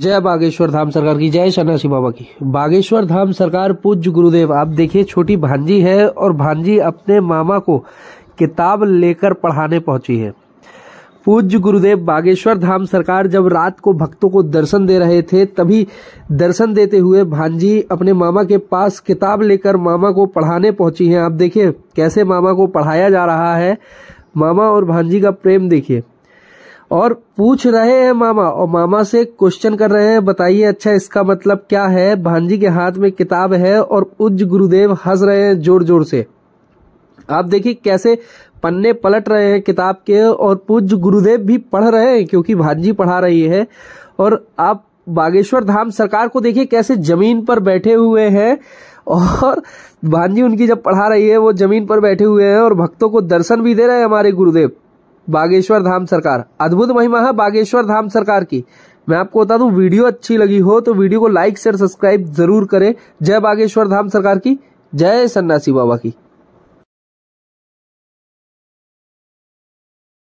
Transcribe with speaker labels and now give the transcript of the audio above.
Speaker 1: जय बागेश्वर धाम सरकार की जय शनासी बाबा की बागेश्वर धाम सरकार पूज्य गुरुदेव आप देखिए छोटी भांजी है और भांजी अपने मामा को किताब लेकर पढ़ाने पहुंची है पूज्य गुरुदेव बागेश्वर धाम सरकार जब रात को भक्तों को दर्शन दे रहे थे तभी दर्शन देते हुए भांजी अपने मामा के पास किताब लेकर मामा को पढ़ाने पहुंची है आप देखिये कैसे मामा को पढ़ाया जा रहा है मामा और भांजी का प्रेम देखिए और पूछ रहे हैं मामा और मामा से क्वेश्चन कर रहे हैं बताइए अच्छा इसका मतलब क्या है भांजी के हाथ में किताब है और उज्ज गुरुदेव हंस रहे हैं जोर जोर से आप देखिए कैसे पन्ने पलट रहे हैं किताब के और पूज्य गुरुदेव भी पढ़ रहे हैं क्योंकि भांजी पढ़ा रही है और आप बागेश्वर धाम सरकार को देखिए कैसे जमीन पर बैठे हुए हैं और भांजी उनकी जब पढ़ा रही है वो जमीन पर बैठे हुए हैं और भक्तों को दर्शन भी दे रहे हैं हमारे गुरुदेव बागेश्वर धाम सरकार अद्भुत महिमा है बागेश्वर धाम सरकार की मैं आपको बता दूं वीडियो अच्छी लगी हो तो वीडियो को लाइक शेयर सब्सक्राइब जरूर करें जय बागेश्वर धाम सरकार की
Speaker 2: जय सन्नासी बाबा की